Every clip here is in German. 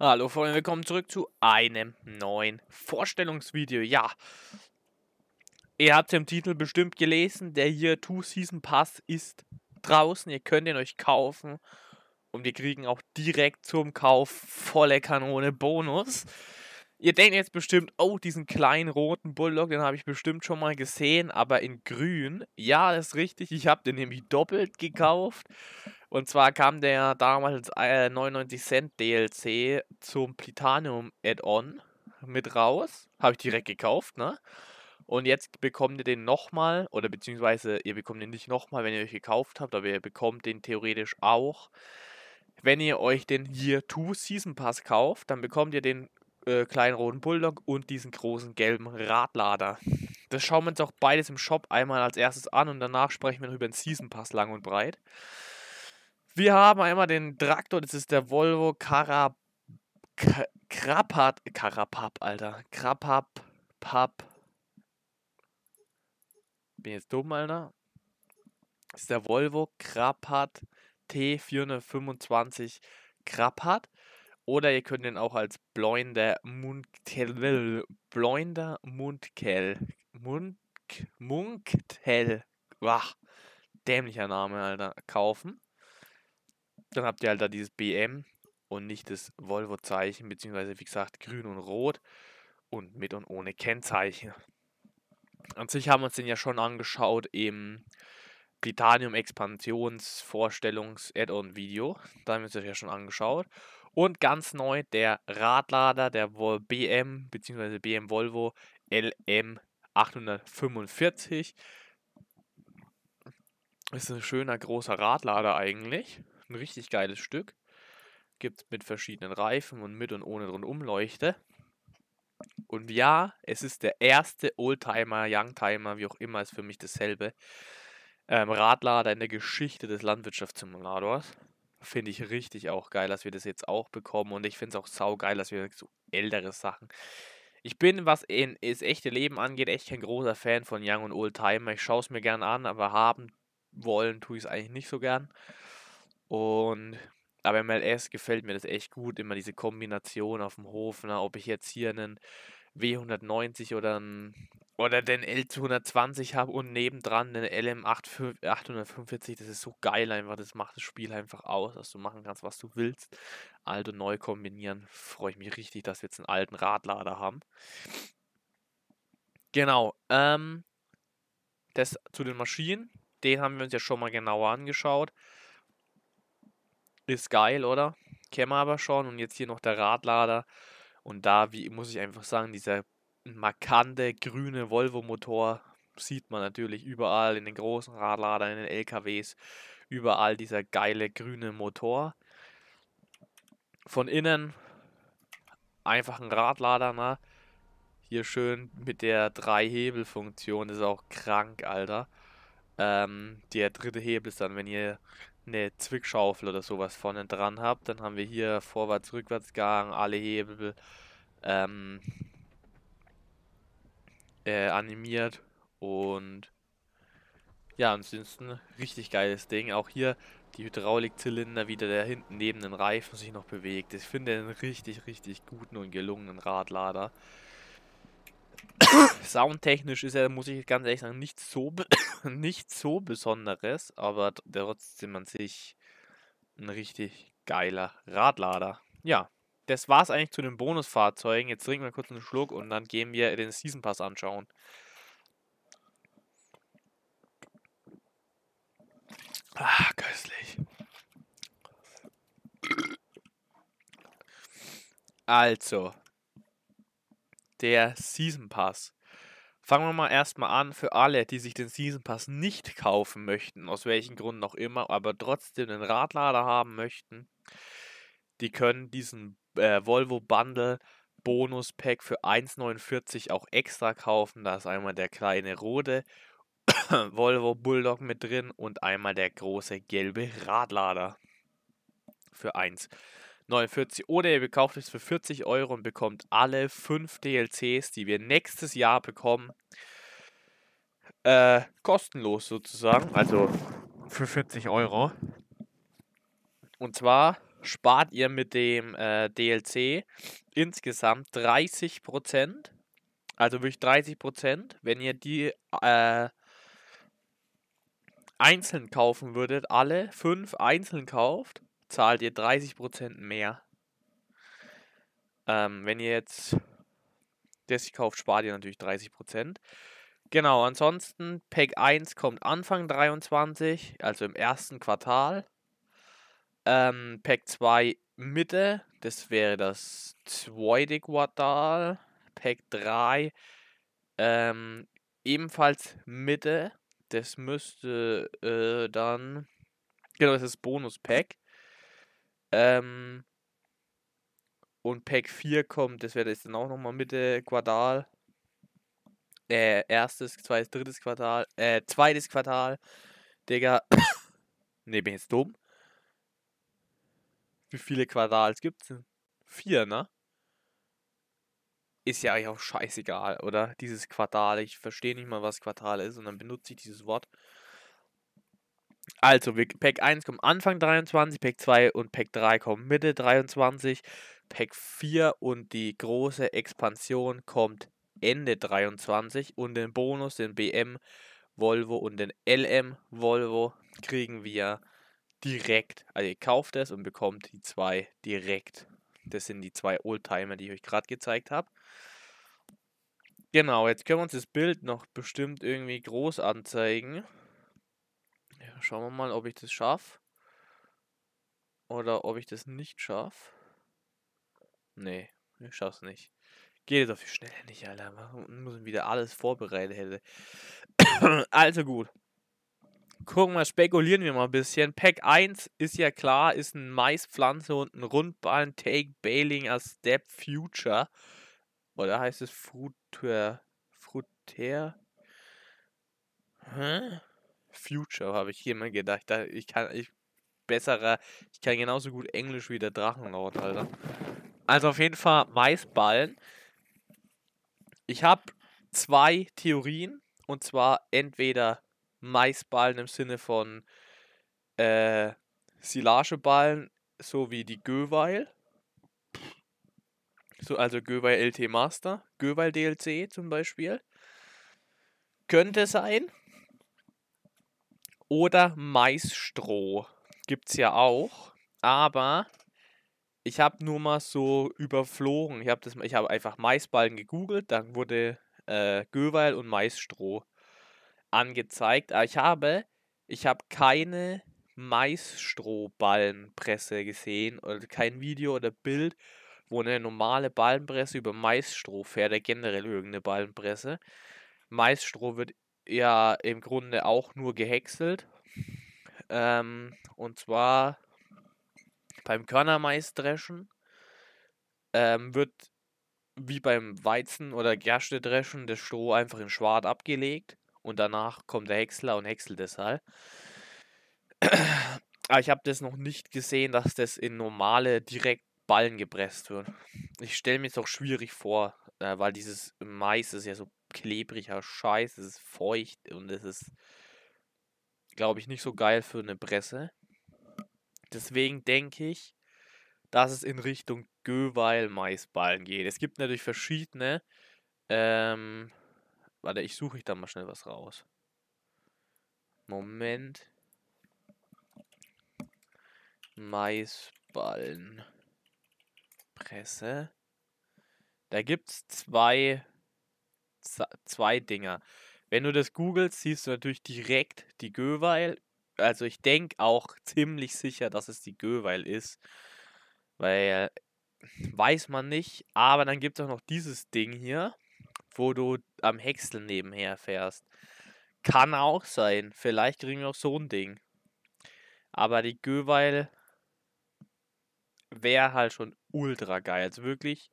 Hallo Freunde, willkommen zurück zu einem neuen Vorstellungsvideo. Ja, ihr habt im Titel bestimmt gelesen, der hier Two Season Pass ist draußen. Ihr könnt ihn euch kaufen und wir kriegen auch direkt zum Kauf volle Kanone Bonus. Ihr denkt jetzt bestimmt, oh, diesen kleinen roten Bulldog, den habe ich bestimmt schon mal gesehen, aber in grün. Ja, das ist richtig, ich habe den nämlich doppelt gekauft. Und zwar kam der damals äh, 99 Cent DLC zum Plitanium Add-on mit raus. Habe ich direkt gekauft, ne? Und jetzt bekommt ihr den nochmal, oder beziehungsweise ihr bekommt den nicht nochmal, wenn ihr euch gekauft habt, aber ihr bekommt den theoretisch auch. Wenn ihr euch den Year 2 Season Pass kauft, dann bekommt ihr den äh, kleinen roten Bulldog und diesen großen gelben Radlader. Das schauen wir uns auch beides im Shop einmal als erstes an und danach sprechen wir noch über den Season Pass lang und breit. Wir haben einmal den Traktor, das ist der Volvo Carab... Krapat... Karapap, Alter. Krapap... Pap. Bin jetzt dumm, Alter. Das ist der Volvo Krapat T425 Krapat. Oder ihr könnt den auch als Blonder Munktel, Blonder Mundkel, Munk, Munktel, wach, dämlicher Name, Alter, kaufen. Dann habt ihr halt da dieses BM und nicht das Volvo-Zeichen, beziehungsweise wie gesagt grün und rot und mit und ohne Kennzeichen. An sich haben wir uns den ja schon angeschaut im Titanium expansions vorstellungs Add-on Video. Da haben wir uns das ja schon angeschaut. Und ganz neu der Radlader, der BM beziehungsweise BM Volvo LM 845. Ist ein schöner großer Radlader eigentlich. Ein richtig geiles Stück. Gibt mit verschiedenen Reifen und mit und ohne rundum Leuchte. Und ja, es ist der erste Oldtimer, Youngtimer, wie auch immer, ist für mich dasselbe. Ähm, Radlader in der Geschichte des Landwirtschaftssimulators. Finde ich richtig auch geil, dass wir das jetzt auch bekommen. Und ich finde es auch saugeil, dass wir so ältere Sachen. Ich bin, was in, das echte Leben angeht, echt kein großer Fan von Young und Oldtimer. Ich schaue es mir gern an, aber haben wollen tue ich es eigentlich nicht so gern. Und aber MLS gefällt mir das echt gut, immer diese Kombination auf dem Hof, ne? ob ich jetzt hier einen W190 oder einen, oder den L220 habe und nebendran den LM845, das ist so geil einfach, das macht das Spiel einfach aus, dass du machen kannst, was du willst. Alt und neu kombinieren, freue ich mich richtig, dass wir jetzt einen alten Radlader haben. Genau, ähm, das zu den Maschinen, den haben wir uns ja schon mal genauer angeschaut. Ist geil, oder? Kennen wir aber schon. Und jetzt hier noch der Radlader. Und da, wie muss ich einfach sagen, dieser markante grüne Volvo-Motor sieht man natürlich überall in den großen Radladern, in den LKWs, überall dieser geile grüne Motor. Von innen einfach ein Radlader, ne? Hier schön mit der drei hebel funktion das ist auch krank, Alter. Ähm, der dritte Hebel ist dann, wenn ihr eine Zwickschaufel oder sowas vorne dran habt, Dann haben wir hier vorwärts, Rückwärtsgang, alle Hebel ähm, äh, animiert und ja, ansonsten richtig geiles Ding. Auch hier die Hydraulikzylinder wieder der hinten neben den Reifen sich noch bewegt. Ich finde einen richtig, richtig guten und gelungenen Radlader. soundtechnisch ist er, muss ich ganz ehrlich sagen, nicht so, nicht so besonderes, aber trotzdem an sich ein richtig geiler Radlader. Ja, das war's eigentlich zu den Bonusfahrzeugen. Jetzt trinken wir kurz einen Schluck und dann gehen wir den Season Pass anschauen. Ah, köstlich. Also, der Season Pass. Fangen wir mal erstmal an für alle, die sich den Season Pass nicht kaufen möchten, aus welchen Gründen auch immer, aber trotzdem den Radlader haben möchten. Die können diesen äh, Volvo Bundle Bonus Pack für 1,49 auch extra kaufen. Da ist einmal der kleine rote Volvo Bulldog mit drin und einmal der große gelbe Radlader für 1,49. 49 oder ihr bekauft es für 40 Euro und bekommt alle 5 DLCs, die wir nächstes Jahr bekommen, äh, kostenlos sozusagen. Also für 40 Euro. Und zwar spart ihr mit dem äh, DLC insgesamt 30 Prozent. Also wirklich 30 Prozent, wenn ihr die äh, einzeln kaufen würdet, alle 5 einzeln kauft zahlt ihr 30% mehr. Ähm, wenn ihr jetzt das kauft, spart ihr natürlich 30%. Genau, ansonsten Pack 1 kommt Anfang 23, also im ersten Quartal. Ähm, Pack 2 Mitte, das wäre das zweite Quartal. Pack 3 ähm, ebenfalls Mitte, das müsste äh, dann. Genau, das ist Bonus-Pack. Ähm, und Pack 4 kommt, das wäre jetzt dann auch nochmal Mitte äh, Quartal. Äh, erstes, zweites, drittes Quartal. Äh, zweites Quartal. Digga. ne, bin jetzt dumm. Wie viele Quartals gibt's denn? Vier, ne? Ist ja eigentlich auch scheißegal, oder? Dieses Quartal. Ich verstehe nicht mal, was Quartal ist und dann benutze ich dieses Wort. Also, Pack 1 kommt Anfang 23, Pack 2 und Pack 3 kommen Mitte 23, Pack 4 und die große Expansion kommt Ende 23 und den Bonus, den BM Volvo und den LM Volvo kriegen wir direkt. Also ihr kauft es und bekommt die zwei direkt. Das sind die zwei Oldtimer, die ich euch gerade gezeigt habe. Genau, jetzt können wir uns das Bild noch bestimmt irgendwie groß anzeigen. Schauen wir mal, ob ich das schaffe. Oder ob ich das nicht schaffe. Nee, ich schaff's nicht. Geht auf die Schnelle nicht, Alter. Man muss wieder alles vorbereitet hätte. also gut. Gucken wir, spekulieren wir mal ein bisschen. Pack 1 ist ja klar, ist ein Maispflanze und ein Rundballen. Take Bailing a Step Future. Oder heißt es Fruiter? Fruiter? Hä? Future, habe ich immer gedacht. Ich kann ich besserer, ich kann genauso gut Englisch wie der Drachenlord, Alter. Also auf jeden Fall Maisballen. Ich habe zwei Theorien und zwar entweder Maisballen im Sinne von äh, Silageballen, so wie die Göweil. So, also Göweil LT Master, Göweil DLC zum Beispiel. Könnte sein. Oder Maisstroh gibt es ja auch. Aber ich habe nur mal so überflogen. Ich habe hab einfach Maisballen gegoogelt, dann wurde äh, Göweil und Maisstroh angezeigt. Aber ah, ich habe, ich habe keine Maisstrohballenpresse gesehen oder kein Video oder Bild, wo eine normale Ballenpresse über Maisstroh fährt, oder generell irgendeine Ballenpresse. Maisstroh wird ja im Grunde auch nur gehäckselt. Ähm, und zwar beim Körnermaisdreschen ähm, wird wie beim Weizen- oder Gerste-Dreschen das Stroh einfach in Schwad abgelegt und danach kommt der Häcksler und häckselt es halt. Aber ah, ich habe das noch nicht gesehen, dass das in normale direkt Ballen gepresst wird. Ich stelle mir es auch schwierig vor, äh, weil dieses Mais ist ja so klebriger Scheiß, es ist feucht und es ist, glaube ich, nicht so geil für eine Presse. Deswegen denke ich, dass es in Richtung Göweil-Maisballen geht. Es gibt natürlich verschiedene. Ähm, warte, ich suche ich da mal schnell was raus. Moment. Maisballen. Presse. Da gibt es zwei zwei Dinger. Wenn du das googelst, siehst du natürlich direkt die Göweil. Also ich denke auch ziemlich sicher, dass es die Göweil ist. Weil weiß man nicht. Aber dann gibt es auch noch dieses Ding hier, wo du am Häcksel nebenher fährst. Kann auch sein. Vielleicht kriegen wir auch so ein Ding. Aber die Göweil wäre halt schon ultra geil. Also wirklich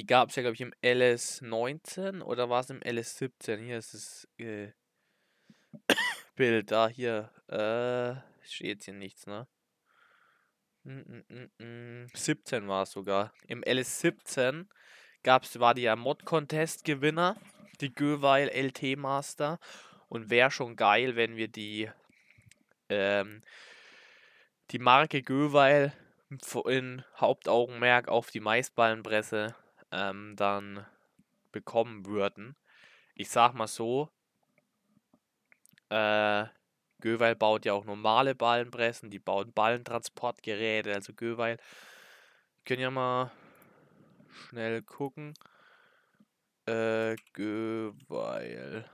die gab es ja, glaube ich, im LS19 oder war es im LS17? Hier ist das äh, Bild, da hier. Äh, steht hier nichts, ne? 17 war es sogar. Im LS17 gab's, war die ja Mod-Contest-Gewinner, die Göweil LT Master. Und wäre schon geil, wenn wir die, ähm, die Marke Göweil in Hauptaugenmerk auf die Maisballenpresse ähm, dann bekommen würden. Ich sag mal so, äh, Göweil baut ja auch normale Ballenpressen, die bauen Ballentransportgeräte, also Göweil. Können ja mal schnell gucken. Äh, Göweil.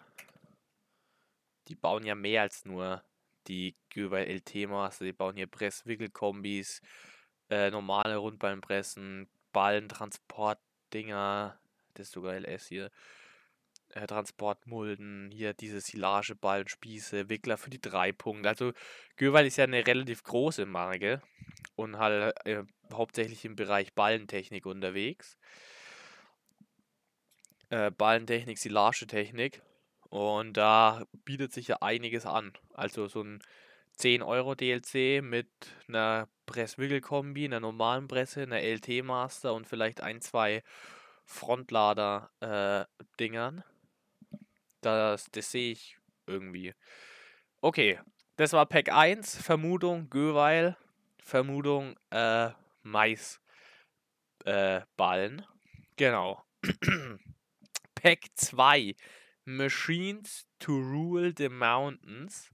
Die bauen ja mehr als nur die Göweil LT-Master, die bauen hier Presswickelkombis, äh, normale Rundballenpressen, Ballentransport, Dinger, das ist sogar LS hier. Äh, Transportmulden, hier diese Silageballen, Spieße, Wickler für die drei Punkte. Also Göwal ist ja eine relativ große Marke und halt äh, hauptsächlich im Bereich Ballentechnik unterwegs. Äh, Ballentechnik, Silagetechnik. Und da bietet sich ja einiges an. Also so ein 10 Euro DLC mit einer Presswickel-Kombi, einer normalen Presse, einer LT-Master und vielleicht ein, zwei Frontlader-Dingern. Äh, das, das sehe ich irgendwie. Okay, das war Pack 1. Vermutung Göweil. Vermutung äh, Maisballen. Äh, genau. Pack 2. Machines to Rule the Mountains.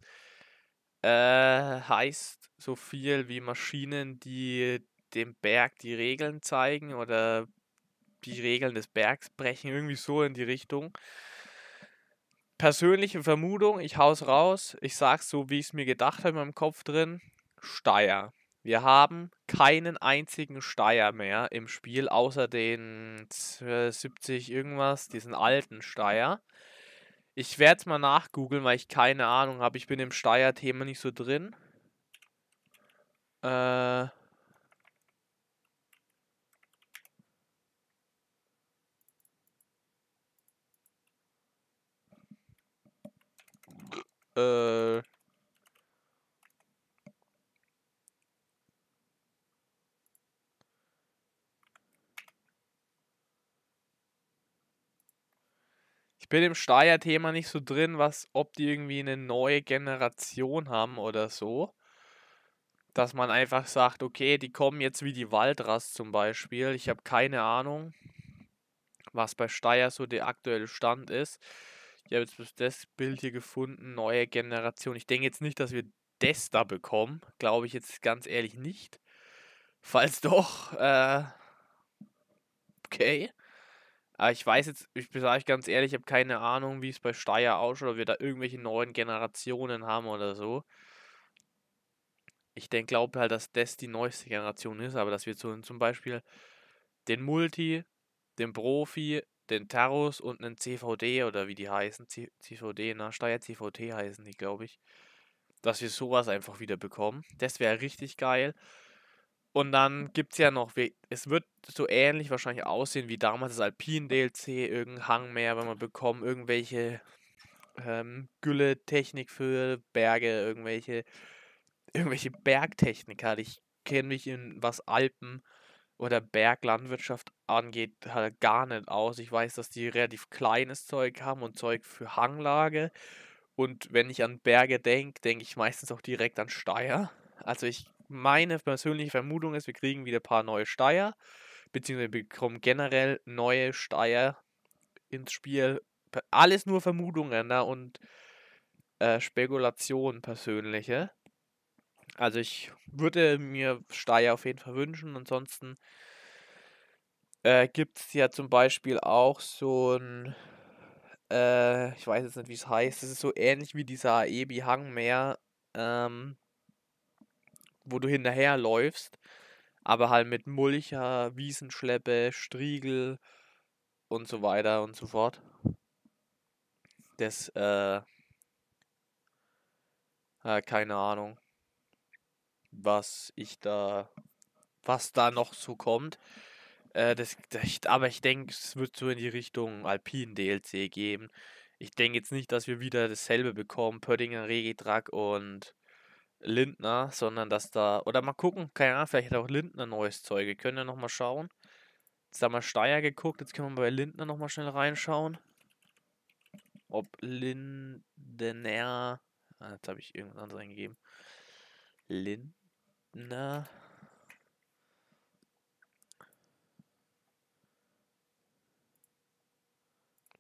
Äh, heißt so viel wie Maschinen, die dem Berg die Regeln zeigen oder die Regeln des Bergs brechen, irgendwie so in die Richtung. Persönliche Vermutung, ich hau's raus, ich sag's so, wie ich es mir gedacht habe in meinem Kopf drin, Steier. Wir haben keinen einzigen Steier mehr im Spiel, außer den 70 irgendwas, diesen alten Steier. Ich werde es mal nachgoogeln, weil ich keine Ahnung habe. Ich bin im steier thema nicht so drin. Äh. Äh. bin im Steyr-Thema nicht so drin, was, ob die irgendwie eine neue Generation haben oder so. Dass man einfach sagt, okay, die kommen jetzt wie die Waldras zum Beispiel. Ich habe keine Ahnung, was bei Steyr so der aktuelle Stand ist. Ich habe jetzt das Bild hier gefunden, neue Generation. Ich denke jetzt nicht, dass wir das da bekommen. Glaube ich jetzt ganz ehrlich nicht. Falls doch, äh, okay. Aber ah, ich weiß jetzt, ich sage euch ganz ehrlich, ich habe keine Ahnung, wie es bei Steyr ausschaut, ob wir da irgendwelche neuen Generationen haben oder so. Ich denke, glaube halt, dass das die neueste Generation ist, aber dass wir zu, zum Beispiel den Multi, den Profi, den Taros und einen CVD oder wie die heißen, C CVD, na, Steyr CVT heißen die, glaube ich, dass wir sowas einfach wieder bekommen. Das wäre richtig geil. Und dann gibt es ja noch, es wird so ähnlich wahrscheinlich aussehen wie damals das Alpine DLC, irgendein Hangmeer, wenn man bekommt, irgendwelche ähm, Gülle-Technik für Berge, irgendwelche, irgendwelche Bergtechnik halt. Also ich kenne mich in was Alpen oder Berglandwirtschaft angeht halt gar nicht aus. Ich weiß, dass die relativ kleines Zeug haben und Zeug für Hanglage. Und wenn ich an Berge denke, denke ich meistens auch direkt an Steier. Also ich meine persönliche Vermutung ist, wir kriegen wieder ein paar neue Steier, beziehungsweise wir bekommen generell neue Steier ins Spiel. Alles nur Vermutungen ne? und äh, Spekulationen persönliche. Also ich würde mir Steier auf jeden Fall wünschen. Ansonsten äh, gibt es ja zum Beispiel auch so ein, äh, ich weiß jetzt nicht, wie es heißt, es ist so ähnlich wie dieser Ebi Hangmeer. Ähm, wo du hinterherläufst, aber halt mit Mulcher, Wiesenschleppe, Striegel und so weiter und so fort. Das, äh, äh, keine Ahnung, was ich da, was da noch so kommt. Äh, das, das, aber ich denke, es wird so in die Richtung Alpin DLC geben. Ich denke jetzt nicht, dass wir wieder dasselbe bekommen. Pöttinger, Regitrack und Lindner, sondern dass da, oder mal gucken, keine Ahnung, vielleicht hat auch Lindner neues Zeug. Wir können ja nochmal schauen. Jetzt haben wir Steier geguckt, jetzt können wir bei Lindner nochmal schnell reinschauen. Ob Lindner, ah, jetzt habe ich irgendwas anderes eingegeben. Lindner.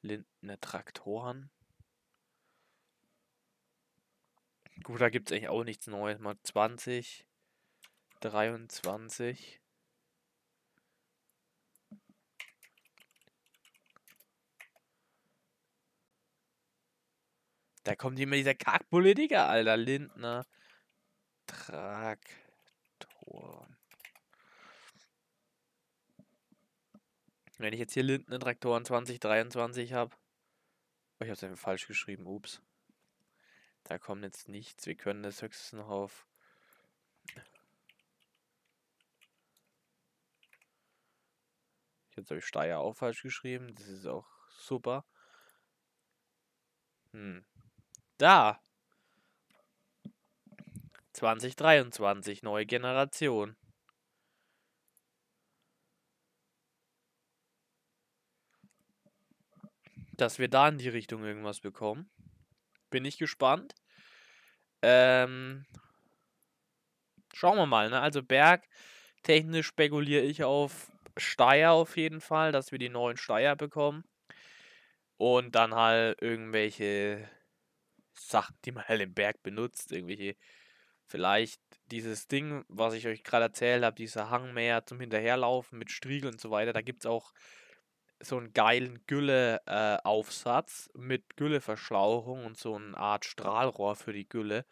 Lindner Traktoren. Gut, da gibt es eigentlich auch nichts Neues. Mal 20, 23. Da kommt immer dieser Kackpolitiker, Alter. Lindner. Traktoren. Wenn ich jetzt hier Lindner Traktoren 2023 habe. Oh, ich habe es einfach falsch geschrieben. Ups. Da kommt jetzt nichts. Wir können das höchstens noch auf... Jetzt habe ich Steier auch falsch geschrieben. Das ist auch super. Hm. Da! 2023, neue Generation. Dass wir da in die Richtung irgendwas bekommen. Bin ich gespannt. Ähm, schauen wir mal. Ne? Also bergtechnisch spekuliere ich auf Steier auf jeden Fall, dass wir die neuen Steier bekommen. Und dann halt irgendwelche Sachen, die man halt im Berg benutzt. Irgendwelche, vielleicht dieses Ding, was ich euch gerade erzählt habe, dieser Hangmäher zum Hinterherlaufen mit Striegel und so weiter. Da gibt es auch so einen geilen Gülle-Aufsatz äh, mit Gülleverschlauchung und so eine Art Strahlrohr für die Gülle.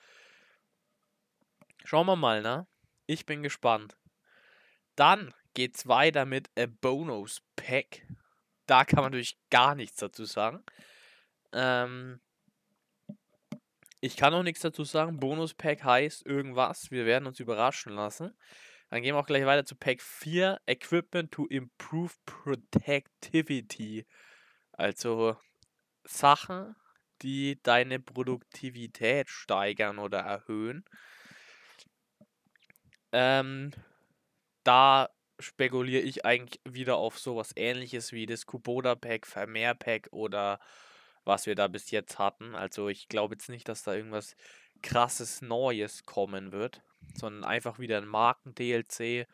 Schauen wir mal, ne? Ich bin gespannt. Dann geht's weiter mit A Bonus Pack. Da kann man natürlich gar nichts dazu sagen. Ähm, ich kann auch nichts dazu sagen. Bonus Pack heißt irgendwas. Wir werden uns überraschen lassen. Dann gehen wir auch gleich weiter zu Pack 4, Equipment to Improve Protectivity. Also Sachen, die deine Produktivität steigern oder erhöhen. Ähm, da spekuliere ich eigentlich wieder auf sowas ähnliches wie das Kubota Pack, Vermeer Pack oder was wir da bis jetzt hatten. Also ich glaube jetzt nicht, dass da irgendwas krasses Neues kommen wird sondern einfach wieder ein Marken-DLC.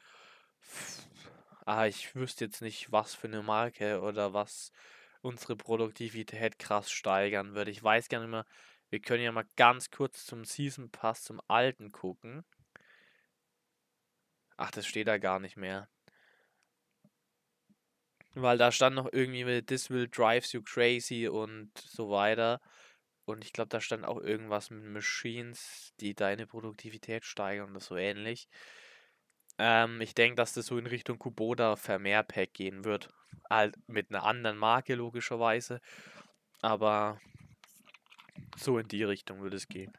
Ah, ich wüsste jetzt nicht, was für eine Marke oder was unsere Produktivität krass steigern würde. Ich weiß gar nicht mehr. Wir können ja mal ganz kurz zum Season Pass zum alten gucken. Ach, das steht da gar nicht mehr. Weil da stand noch irgendwie mit This will drives you crazy und so weiter. Und ich glaube, da stand auch irgendwas mit Machines, die deine Produktivität steigern oder so ähnlich. Ähm, ich denke, dass das so in Richtung Kubota Vermehrpack gehen wird. Halt mit einer anderen Marke logischerweise. Aber so in die Richtung würde es gehen.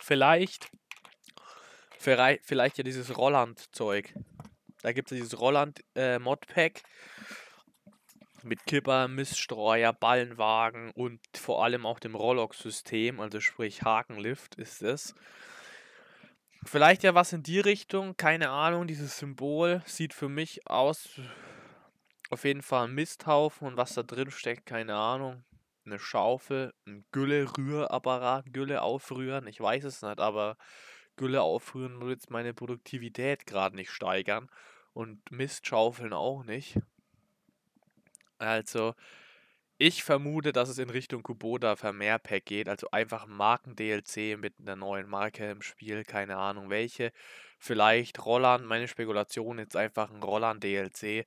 Vielleicht, vielleicht ja dieses roland zeug Da gibt es dieses roland äh, modpack Äh, mit Kipper, Miststreuer, Ballenwagen und vor allem auch dem rollock system also sprich Hakenlift ist es. Vielleicht ja was in die Richtung, keine Ahnung. Dieses Symbol sieht für mich aus. Auf jeden Fall ein Misthaufen und was da drin steckt, keine Ahnung. Eine Schaufel, ein Gülle-Rührapparat, Gülle aufrühren, ich weiß es nicht, aber Gülle aufrühren würde jetzt meine Produktivität gerade nicht steigern und Mistschaufeln auch nicht. Also, ich vermute, dass es in Richtung Kubota vermehr geht, also einfach Marken-DLC mit einer neuen Marke im Spiel, keine Ahnung welche. Vielleicht Rolland, meine Spekulation jetzt einfach ein Rolland-DLC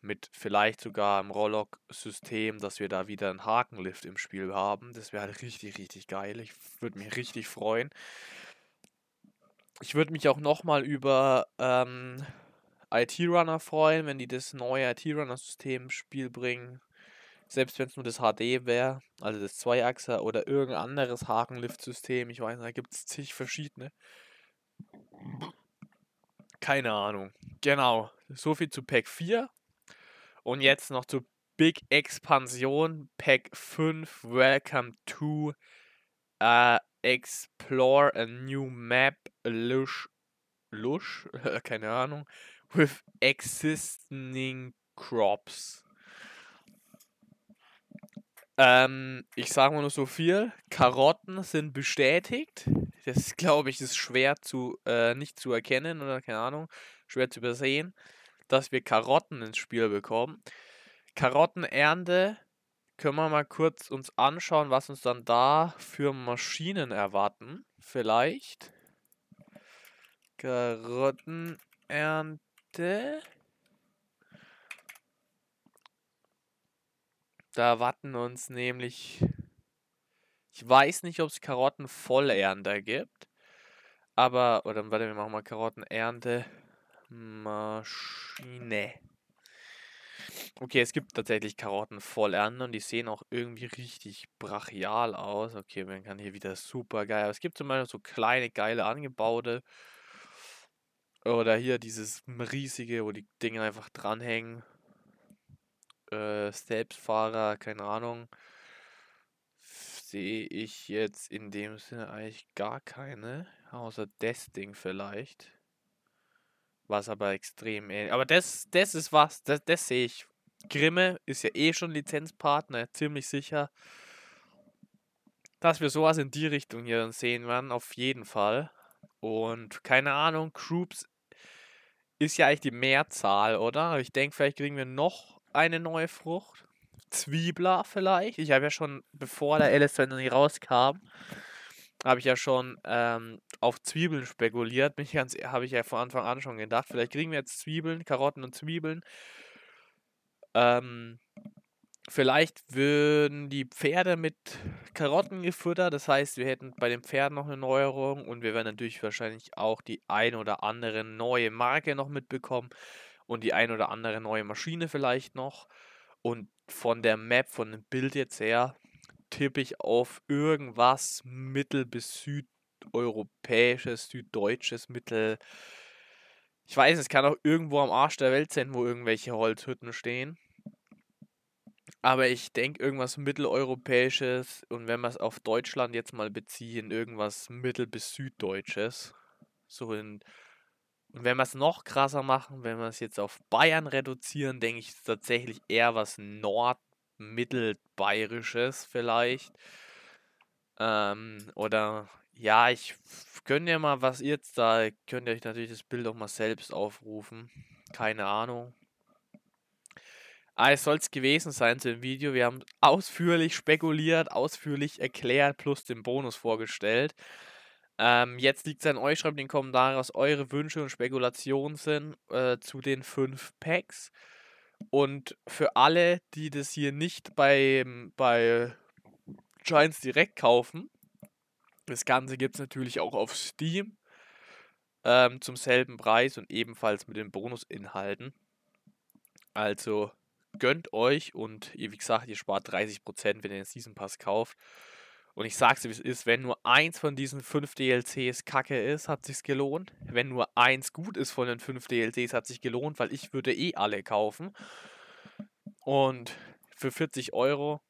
mit vielleicht sogar einem Rollock-System, dass wir da wieder einen Hakenlift im Spiel haben. Das wäre halt richtig, richtig geil. Ich würde mich richtig freuen. Ich würde mich auch nochmal über ähm, IT-Runner freuen, wenn die das neue IT-Runner-System ins Spiel bringen. Selbst wenn es nur das HD wäre, also das Zweiachser oder irgendein anderes Hakenlift-System. Ich weiß, da gibt es zig verschiedene. Keine Ahnung. Genau. So viel zu Pack 4. Und jetzt noch zu Big Expansion Pack 5. Welcome to uh, Explore a New Map. Lush. Lush? Keine Ahnung with existing crops. Ähm, ich sage mal nur so viel. Karotten sind bestätigt. Das glaube ich ist schwer zu äh, nicht zu erkennen oder keine Ahnung, schwer zu übersehen, dass wir Karotten ins Spiel bekommen. Karottenernte können wir mal kurz uns anschauen, was uns dann da für Maschinen erwarten. Vielleicht Karottenernte Seite. Da warten uns nämlich... Ich weiß nicht, ob es Karottenvollernter gibt. Aber, oder warte, wir machen mal Karottenernte. Maschine. Okay, es gibt tatsächlich Karotten und die sehen auch irgendwie richtig brachial aus. Okay, man kann hier wieder super geil. Aber es gibt zum Beispiel so kleine, geile angebaute. Oder hier dieses riesige, wo die Dinge einfach dranhängen. Äh, Selbstfahrer, keine Ahnung. Sehe ich jetzt in dem Sinne eigentlich gar keine. Außer das Ding vielleicht. Was aber extrem ähnlich. Aber das, das ist was, das, das sehe ich. Grimme ist ja eh schon Lizenzpartner, ziemlich sicher. Dass wir sowas in die Richtung hier dann sehen werden, auf jeden Fall. Und keine Ahnung, Groups ist ja eigentlich die Mehrzahl, oder? Ich denke, vielleicht kriegen wir noch eine neue Frucht. Zwiebler vielleicht. Ich habe ja schon, bevor der LS20 rauskam, habe ich ja schon ähm, auf Zwiebeln spekuliert. E-, habe ich ja von Anfang an schon gedacht. Vielleicht kriegen wir jetzt Zwiebeln, Karotten und Zwiebeln. Ähm, Vielleicht würden die Pferde mit Karotten gefüttert. Das heißt, wir hätten bei den Pferden noch eine Neuerung und wir werden natürlich wahrscheinlich auch die ein oder andere neue Marke noch mitbekommen und die ein oder andere neue Maschine vielleicht noch. Und von der Map, von dem Bild jetzt her, tippe ich auf irgendwas mittel- bis südeuropäisches, süddeutsches Mittel. Ich weiß, es kann auch irgendwo am Arsch der Welt sein, wo irgendwelche Holzhütten stehen. Aber ich denke, irgendwas mitteleuropäisches und wenn wir es auf Deutschland jetzt mal beziehen, irgendwas mittel- bis süddeutsches. So in, und wenn wir es noch krasser machen, wenn wir es jetzt auf Bayern reduzieren, denke ich tatsächlich eher was nordmittelbayerisches vielleicht. Ähm, oder ja, ich könnte ja mal, was ihr jetzt da, könnt ihr euch natürlich das Bild auch mal selbst aufrufen. Keine Ahnung. Ah, es soll es gewesen sein zu dem Video. Wir haben ausführlich spekuliert, ausführlich erklärt, plus den Bonus vorgestellt. Ähm, jetzt liegt es an euch, schreibt in den Kommentaren, was eure Wünsche und Spekulationen sind äh, zu den fünf Packs. Und für alle, die das hier nicht bei, bei Giants direkt kaufen, das Ganze gibt es natürlich auch auf Steam ähm, zum selben Preis und ebenfalls mit den Bonusinhalten. Also gönnt euch und ihr, wie gesagt, ihr spart 30%, wenn ihr den Season Pass kauft. Und ich sag's dir, wie es ist, wenn nur eins von diesen fünf DLCs kacke ist, hat sich's gelohnt. Wenn nur eins gut ist von den fünf DLCs, hat sich gelohnt, weil ich würde eh alle kaufen. Und für 40 Euro,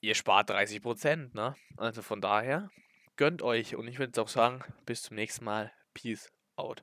ihr spart 30%, ne? Also von daher, gönnt euch. Und ich würde auch sagen, bis zum nächsten Mal. Peace out.